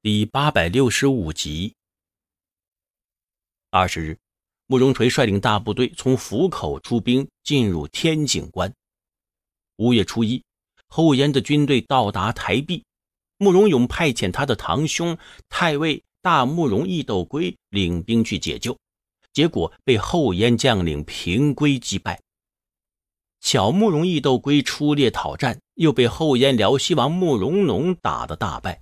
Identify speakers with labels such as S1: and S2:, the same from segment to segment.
S1: 第八百六十五集。二十日，慕容垂率领大部队从府口出兵，进入天井关。五月初一，后燕的军队到达台壁，慕容永派遣他的堂兄太尉大慕容毅斗归领兵去解救，结果被后燕将领平归击败。小慕容毅斗归出列讨战，又被后燕辽西王慕容农打得大败。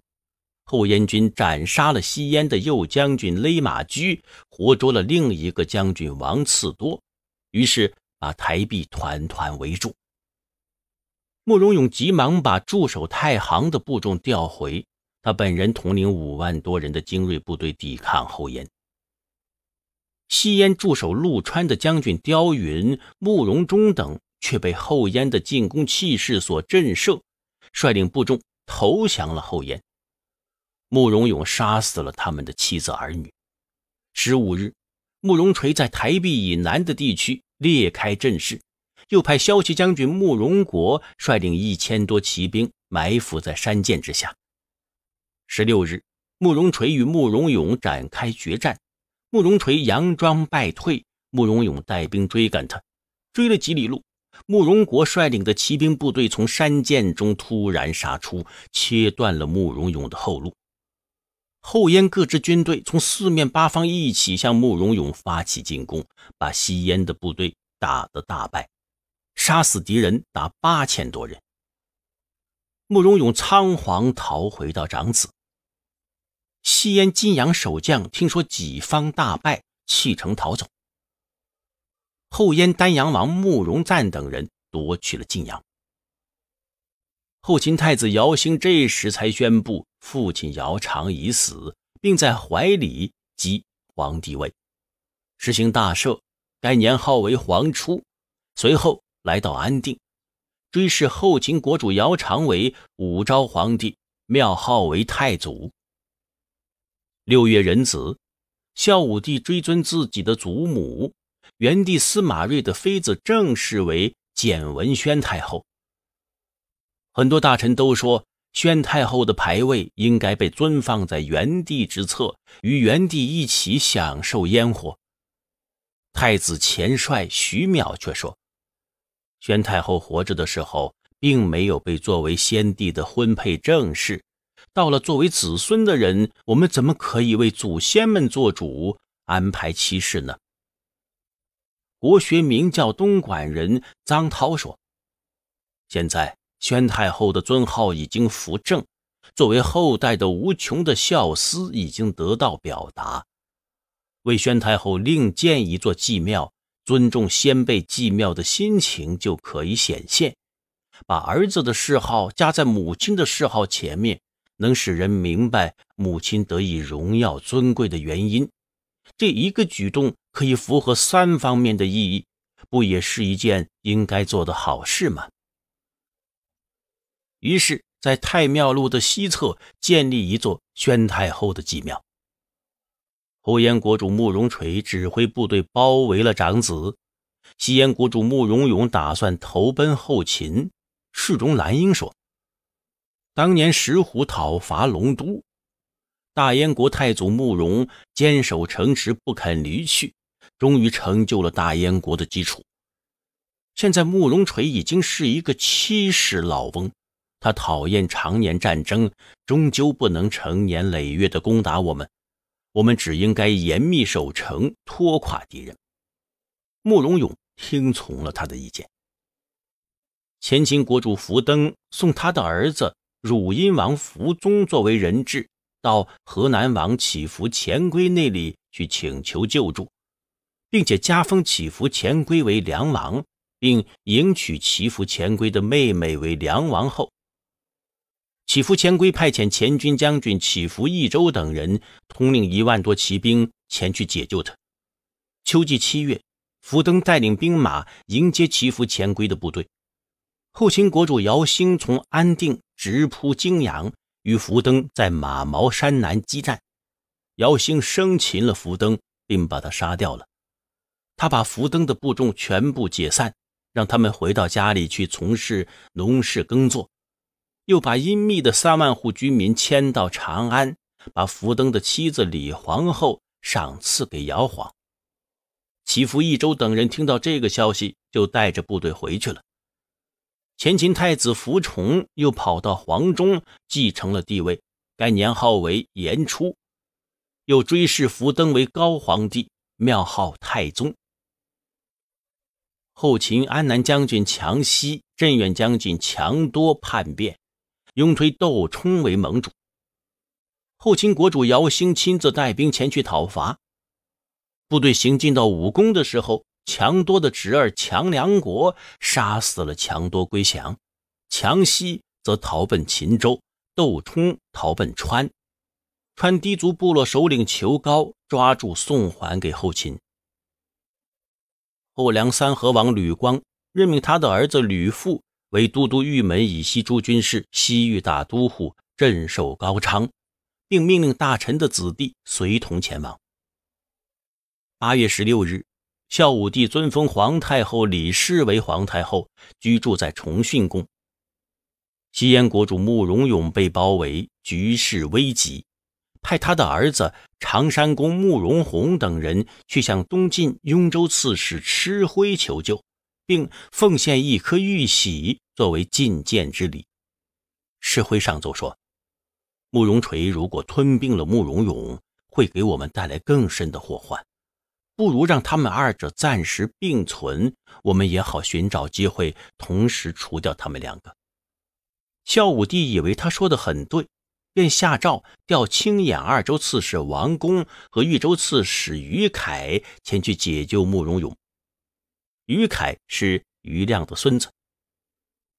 S1: 后燕军斩杀了西燕的右将军勒马驹，活捉了另一个将军王次多，于是把台壁团团围住。慕容永急忙把驻守太行的部众调回，他本人统领五万多人的精锐部队抵抗后燕。西燕驻守陆川的将军刁云、慕容忠等却被后燕的进攻气势所震慑，率领部众投降了后燕。慕容永杀死了他们的妻子儿女。十五日，慕容垂在台壁以南的地区裂开阵势，又派骁骑将军慕容国率领一千多骑兵埋伏在山涧之下。十六日，慕容垂与慕容永展开决战。慕容垂佯装败退，慕容永带兵追赶他，追了几里路，慕容国率领的骑兵部队从山涧中突然杀出，切断了慕容永的后路。后燕各支军队从四面八方一起向慕容永发起进攻，把西燕的部队打得大败，杀死敌人达八千多人。慕容永仓皇逃回到长子。西燕晋阳守将听说己方大败，弃城逃走。后燕丹阳王慕容赞等人夺取了晋阳。后秦太子姚兴这时才宣布。父亲姚长已死，并在怀里即皇帝位，实行大赦，该年号为皇初。随后来到安定，追谥后秦国主姚长为武昭皇帝，庙号为太祖。六月壬子，孝武帝追尊自己的祖母元帝司马睿的妃子正式为简文宣太后。很多大臣都说。宣太后的牌位应该被尊放在元帝之侧，与元帝一起享受烟火。太子前帅徐淼却说：“宣太后活着的时候，并没有被作为先帝的婚配正室，到了作为子孙的人，我们怎么可以为祖先们做主安排妻室呢？”国学名叫东莞人张涛说：“现在。”宣太后的尊号已经扶正，作为后代的无穷的孝思已经得到表达。为宣太后另建一座祭庙，尊重先辈祭庙的心情就可以显现。把儿子的谥号加在母亲的谥号前面，能使人明白母亲得以荣耀尊贵的原因。这一个举动可以符合三方面的意义，不也是一件应该做的好事吗？于是，在太庙路的西侧建立一座宣太后的祭庙。后燕国主慕容垂指挥部队包围了长子。西燕国主慕容永打算投奔后秦。侍中兰英说：“当年石虎讨伐龙都，大燕国太祖慕容坚守城池不肯离去，终于成就了大燕国的基础。现在慕容垂已经是一个七十老翁。”他讨厌常年战争，终究不能成年累月的攻打我们。我们只应该严密守城，拖垮敌人。慕容永听从了他的意见。前秦国主福登送他的儿子汝阴王福宗作为人质，到河南王乞伏乾归那里去请求救助，并且加封乞伏乾归为梁王，并迎娶祈伏乾归的妹妹为梁王后。乞伏乾归派遣前军将军乞伏益州等人统领一万多骑兵前去解救他。秋季七月，福登带领兵马迎接乞伏前归的部队。后秦国主姚兴从安定直扑泾阳，与福登在马毛山南激战。姚兴生擒了福登，并把他杀掉了。他把福登的部众全部解散，让他们回到家里去从事农事耕作。又把阴密的三万户居民迁到长安，把福登的妻子李皇后赏赐给姚皇。祈福、益州等人听到这个消息，就带着部队回去了。前秦太子福崇又跑到黄忠继承了帝位，改年号为延初，又追谥福登为高皇帝，庙号太宗。后秦安南将军强熙、镇远将军强多叛变。拥推窦冲为盟主，后秦国主姚兴亲自带兵前去讨伐。部队行进到武功的时候，强多的侄儿强梁国杀死了强多，归降；强西则逃奔秦州，窦冲逃奔川。川低族部落首领求高抓住，送还给后秦。后梁三河王吕光任命他的儿子吕父为都督玉门以西诸军事、西域大都护，镇守高昌，并命令大臣的子弟随同前往。八月十六日，孝武帝尊封皇太后李氏为皇太后，居住在崇训宫。西燕国主慕容永被包围，局势危急，派他的儿子长山公慕容宏等人去向东晋雍州刺史施辉求救。并奉献一颗玉玺作为觐见之礼。石灰上奏说：“慕容垂如果吞并了慕容永，会给我们带来更深的祸患。不如让他们二者暂时并存，我们也好寻找机会同时除掉他们两个。”孝武帝以为他说的很对，便下诏调青眼二州刺史王公和豫州刺史于凯前去解救慕容永。于凯是于亮的孙子。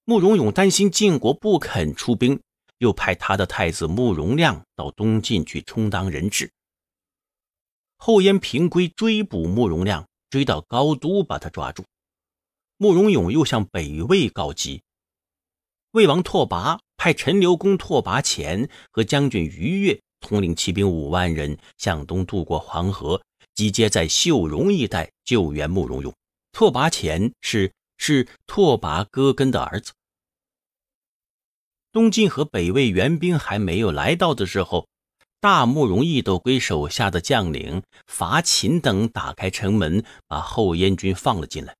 S1: 慕容永担心晋国不肯出兵，又派他的太子慕容亮到东晋去充当人质。后燕平归追捕慕容亮，追到高都把他抓住。慕容永又向北魏告急，魏王拓跋派陈留公拓跋虔和将军于越统领骑兵五万人向东渡过黄河，集结在秀容一带救援慕容永。拓跋潜是是拓跋哥根的儿子。东晋和北魏援兵还没有来到的时候，大慕容易斗归手下的将领伐秦等打开城门，把后燕军放了进来。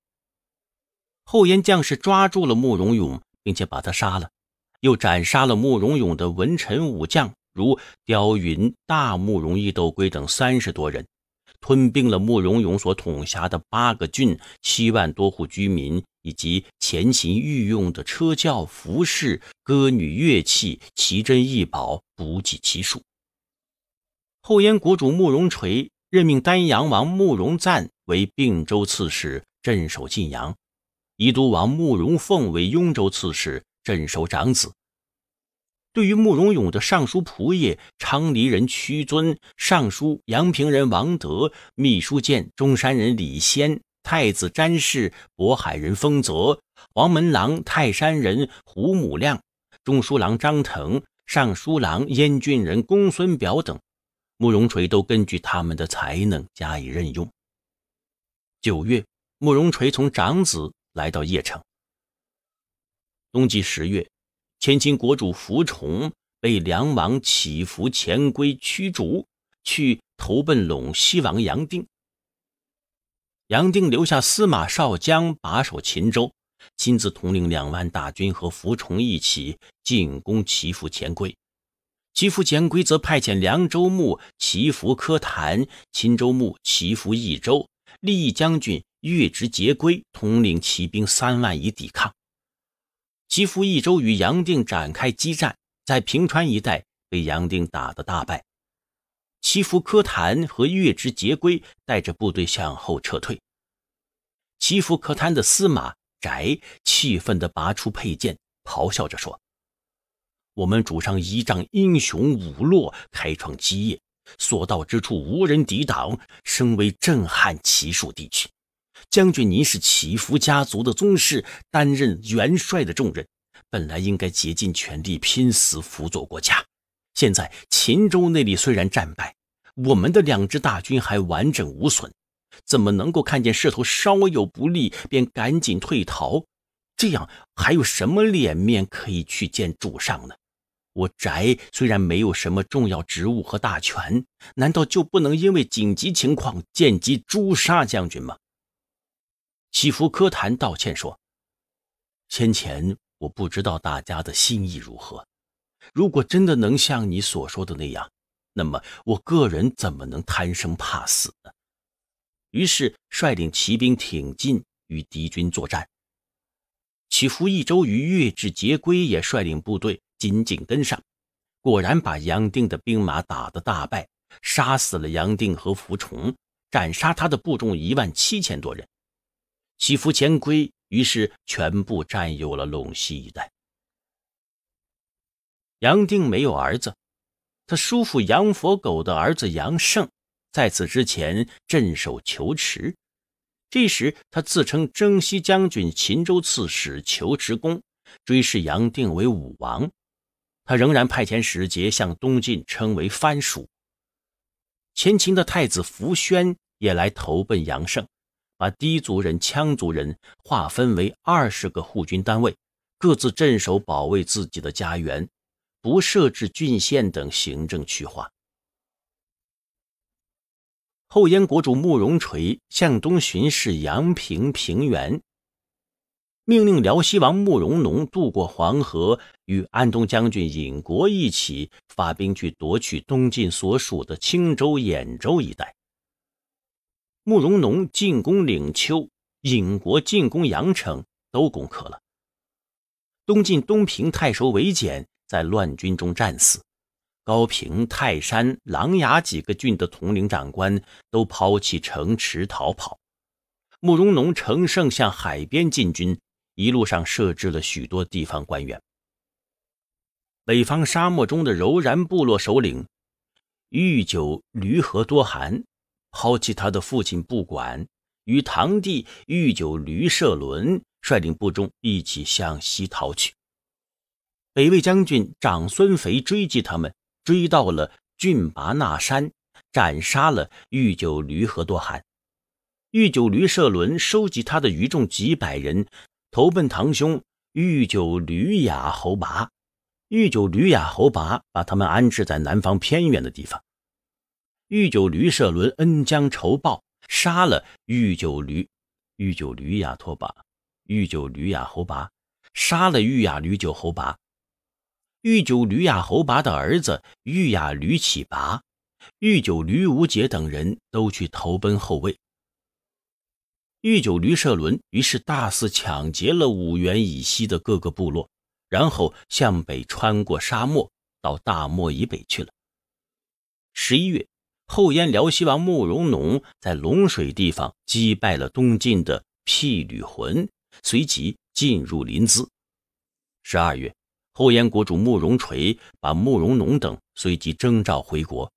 S1: 后燕将士抓住了慕容永，并且把他杀了，又斩杀了慕容永的文臣武将，如刁云、大慕容易斗归等三十多人。吞并了慕容永所统辖的八个郡、七万多户居民，以及前秦御用的车轿、服饰、歌女、乐器、奇珍异宝，不计其数。后燕国主慕容垂任命丹阳王慕容赞为并州刺史，镇守晋阳；宜都王慕容凤为雍州刺史，镇守长子。对于慕容永的尚书仆射昌黎人屈尊，尚书阳平人王德，秘书监中山人李仙，太子詹事渤海人丰泽，黄门郎泰山人胡母亮，中书郎张腾，尚书郎燕郡人公孙表等，慕容垂都根据他们的才能加以任用。九月，慕容垂从长子来到邺城。冬季十月。前秦国主苻崇被梁王乞伏前归驱逐，去投奔陇西王杨定。杨定留下司马少将把守秦州，亲自统领两万大军和苻崇一起进攻祈福前归。祈福前归则派遣凉州牧祈福科谈、秦州牧祈福益州、利益将军岳直节归统领骑兵三万以抵抗。齐福一州与杨定展开激战，在平川一带被杨定打得大败。齐福科谭和岳之节圭带着部队向后撤退。齐福科谭的司马宅气愤地拔出佩剑，咆哮着说：“我们主上依仗英雄武落，开创基业，所到之处无人抵挡，声威震撼齐数地区。”将军，您是祈福家族的宗室，担任元帅的重任，本来应该竭尽全力，拼死辅佐国家。现在秦州那里虽然战败，我们的两支大军还完整无损，怎么能够看见势头稍有不利便赶紧退逃？这样还有什么脸面可以去见主上呢？我翟虽然没有什么重要职务和大权，难道就不能因为紧急情况见机诛杀将军吗？祈福科坛道歉说：“先前我不知道大家的心意如何。如果真的能像你所说的那样，那么我个人怎么能贪生怕死呢？”于是率领骑兵挺进，与敌军作战。祈福一周于月至节归也率领部队紧紧跟上，果然把杨定的兵马打得大败，杀死了杨定和福崇，斩杀他的部众一万七千多人。喜福迁归，于是全部占有了陇西一带。杨定没有儿子，他叔父杨佛狗的儿子杨盛，在此之前镇守求池。这时，他自称征西将军、秦州刺史、求池公，追谥杨定为武王。他仍然派遣使节向东晋称为藩属。前秦的太子苻宣也来投奔杨盛。把氐族人、羌族人划分为二十个护军单位，各自镇守保卫自己的家园，不设置郡县等行政区划。后燕国主慕容垂向东巡视阳平平原，命令辽西王慕容农渡过黄河，与安东将军尹国一起发兵去夺取东晋所属的青州、兖州一带。慕容农进攻岭丘，尹国进攻阳城，都攻克了。东晋东平太守韦简在乱军中战死。高平、泰山、琅琊几个郡的统领长官都抛弃城池逃跑。慕容农乘胜向海边进军，一路上设置了许多地方官员。北方沙漠中的柔然部落首领郁久驴和多汗。抛弃他的父亲不管，与堂弟御酒驴舍伦率领部众一起向西逃去。北魏将军长孙肥追击他们，追到了峻拔那山，斩杀了御酒驴和多汗。御酒驴舍伦收集他的余众几百人，投奔堂兄御酒驴雅侯拔。御酒驴雅侯拔把他们安置在南方偏远的地方。御酒驴舍伦恩将仇报，杀了御酒驴。御酒驴亚托跋，御酒驴亚侯拔，杀了御亚驴酒侯拔。御酒驴亚侯拔的儿子御亚驴启拔、御酒驴无杰等人都去投奔后魏。御酒驴舍伦于是大肆抢劫了五原以西的各个部落，然后向北穿过沙漠到大漠以北去了。十一月。后燕辽西王慕容农在龙水地方击败了东晋的辟闾浑，随即进入临淄。十二月，后燕国主慕容垂把慕容农等随即征召回国。